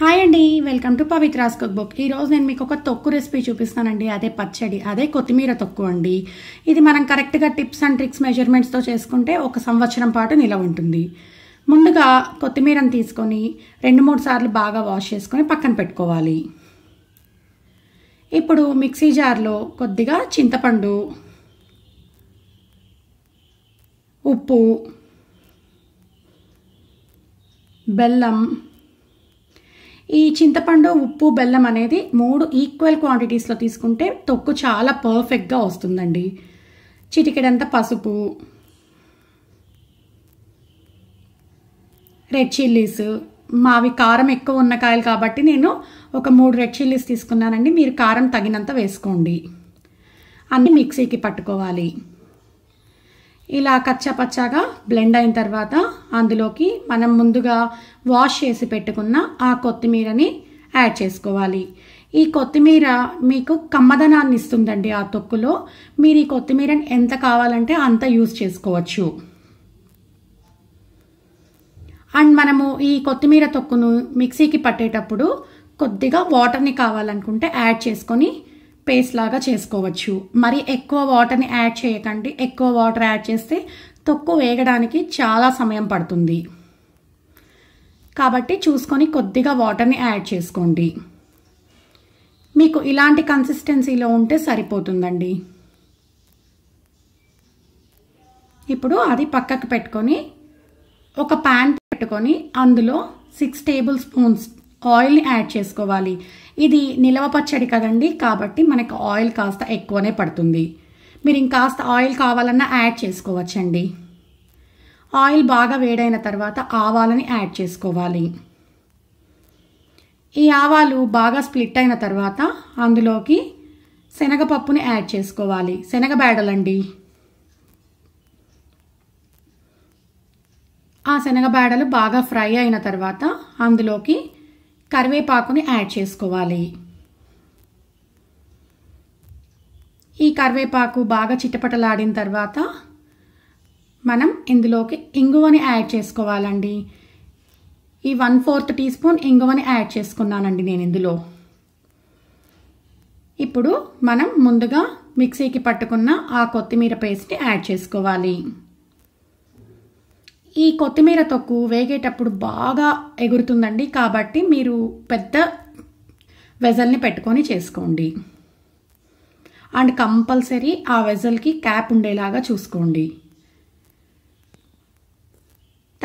hi అండి welcome to Pavithra's cook book ఈరోజు నేను మీకు ఒక తొక్కు రెసిపీ చూపిస్తానండి అదే పచ్చడి అదే కొత్తిమీర తొక్కు అండి ఇది మనం కరెక్ట్గా టిప్స్ అండ్ ట్రిక్స్ మెజర్మెంట్స్తో చేసుకుంటే ఒక సంవత్సరం పాటు నిలవ ఉంటుంది ముందుగా కొత్తిమీరను తీసుకొని రెండు మూడు సార్లు బాగా వాష్ చేసుకొని పక్కన పెట్టుకోవాలి ఇప్పుడు మిక్సీ జార్లో కొద్దిగా చింతపండు ఉప్పు బెల్లం ఈ చింతపండు ఉప్పు బెల్లం అనేది మూడు ఈక్వల్ క్వాంటిటీస్లో తీసుకుంటే తొక్కు చాలా పర్ఫెక్ట్గా వస్తుందండి చిటికెడంత పసుపు రెడ్ చిల్లీస్ మావి కారం ఎక్కువ ఉన్న కాయలు కాబట్టి నేను ఒక మూడు రెడ్ చిల్లీస్ తీసుకున్నానండి మీరు కారం తగినంత వేసుకోండి అన్నీ మిక్సీకి పట్టుకోవాలి ఇలా కచ్చా పచ్చాగా బ్లెండ్ అయిన తర్వాత అందులోకి మనం ముందుగా వాష్ చేసి పెట్టుకున్న ఆ కొత్తిమీరని యాడ్ చేసుకోవాలి ఈ కొత్తిమీర మీకు కమ్మదనాన్ని ఇస్తుందండి ఆ తొక్కులో మీరు ఈ కొత్తిమీరని ఎంత కావాలంటే అంత యూజ్ చేసుకోవచ్చు అండ్ మనము ఈ కొత్తిమీర తొక్కును మిక్సీకి పట్టేటప్పుడు కొద్దిగా వాటర్ని కావాలనుకుంటే యాడ్ చేసుకొని పేస్ట్ లాగా చేసుకోవచ్చు మరి ఎక్కువ వాటర్ని యాడ్ చేయకండి ఎక్కువ వాటర్ యాడ్ చేస్తే తొక్కు వేగడానికి చాలా సమయం పడుతుంది కాబట్టి చూసుకొని కొద్దిగా వాటర్ని యాడ్ చేసుకోండి మీకు ఇలాంటి కన్సిస్టెన్సీలో ఉంటే సరిపోతుందండి ఇప్పుడు అది పక్కకు పెట్టుకొని ఒక ప్యాన్ పెట్టుకొని అందులో సిక్స్ టేబుల్ స్పూన్స్ ఆయిల్ని యాడ్ చేసుకోవాలి ఇది నిలవ పచ్చడి కదండి కాబట్టి మనకు ఆయిల్ కాస్త ఎక్కువనే పడుతుంది మీరు ఇంకాస్త ఆయిల్ కావాలన్నా యాడ్ చేసుకోవచ్చండి ఆయిల్ బాగా వేడైన తర్వాత ఆవాలని యాడ్ చేసుకోవాలి ఈ ఆవాలు బాగా స్ప్లిట్ అయిన తర్వాత అందులోకి శనగపప్పుని యాడ్ చేసుకోవాలి శనగ బేడలండి ఆ శనగ బేడలు బాగా ఫ్రై అయిన తర్వాత అందులోకి కరివేపాకుని యాడ్ చేసుకోవాలి ఈ కరివేపాకు బాగా చిట్టపటలాడిన తర్వాత మనం ఇందులోకి ఇంగువని యాడ్ చేసుకోవాలండి ఈ వన్ ఫోర్త్ టీ స్పూన్ ఇంగువని యాడ్ చేసుకున్నానండి నేను ఇందులో ఇప్పుడు మనం ముందుగా మిక్సీకి పట్టుకున్న ఆ కొత్తిమీర పేస్ట్ని యాడ్ చేసుకోవాలి ఈ కొత్తిమీర తొక్కు వేగేటప్పుడు బాగా ఎగురుతుందండి కాబట్టి మీరు పెద్ద వెజల్ని పెట్టుకొని చేసుకోండి అండ్ కంపల్సరీ ఆ వెజల్కి క్యాప్ ఉండేలాగా చూసుకోండి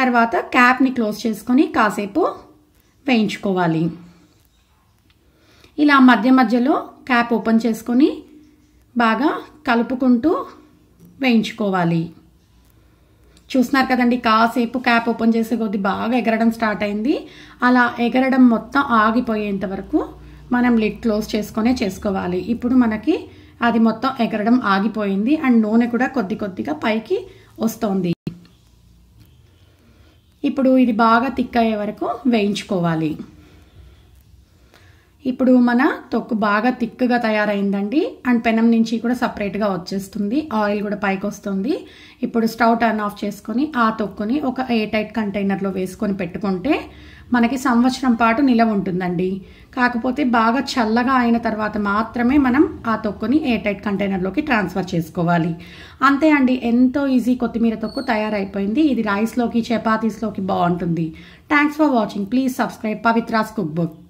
తర్వాత క్యాప్ని క్లోజ్ చేసుకొని కాసేపు వేయించుకోవాలి ఇలా మధ్య మధ్యలో క్యాప్ ఓపెన్ చేసుకొని బాగా కలుపుకుంటూ వేయించుకోవాలి చూస్తున్నారు కదండి కాసేపు క్యాప్ ఓపెన్ చేసే కొద్ది బాగా ఎగరడం స్టార్ట్ అయింది అలా ఎగరడం మొత్తం ఆగిపోయేంత వరకు మనం లిడ్ క్లోజ్ చేసుకొనే చేసుకోవాలి ఇప్పుడు మనకి అది మొత్తం ఎగరడం ఆగిపోయింది అండ్ నూనె కూడా కొద్ది కొద్దిగా పైకి వస్తుంది ఇప్పుడు ఇది బాగా థిక్ అయ్యే వరకు వేయించుకోవాలి ఇప్పుడు మన తొక్కు బాగా థిక్గా తయారైందండి అండ్ పెనం నుంచి కూడా సపరేట్గా వచ్చేస్తుంది ఆయిల్ కూడా పైకి వస్తుంది ఇప్పుడు స్టవ్ టర్న్ ఆఫ్ చేసుకొని ఆ తొక్కుని ఒక ఎయిర్ టైట్ కంటైనర్లో వేసుకొని పెట్టుకుంటే మనకి సంవత్సరం పాటు నిలవ ఉంటుందండి కాకపోతే బాగా చల్లగా అయిన తర్వాత మాత్రమే మనం ఆ తొక్కుని ఎయిర్టైట్ కంటైనర్లోకి ట్రాన్స్ఫర్ చేసుకోవాలి అంతే అండి ఎంతో ఈజీ కొత్తిమీర తొక్కు తయారైపోయింది ఇది రైస్లోకి చపాతీస్లోకి బాగుంటుంది thanks for watching please subscribe Pavithra's cook book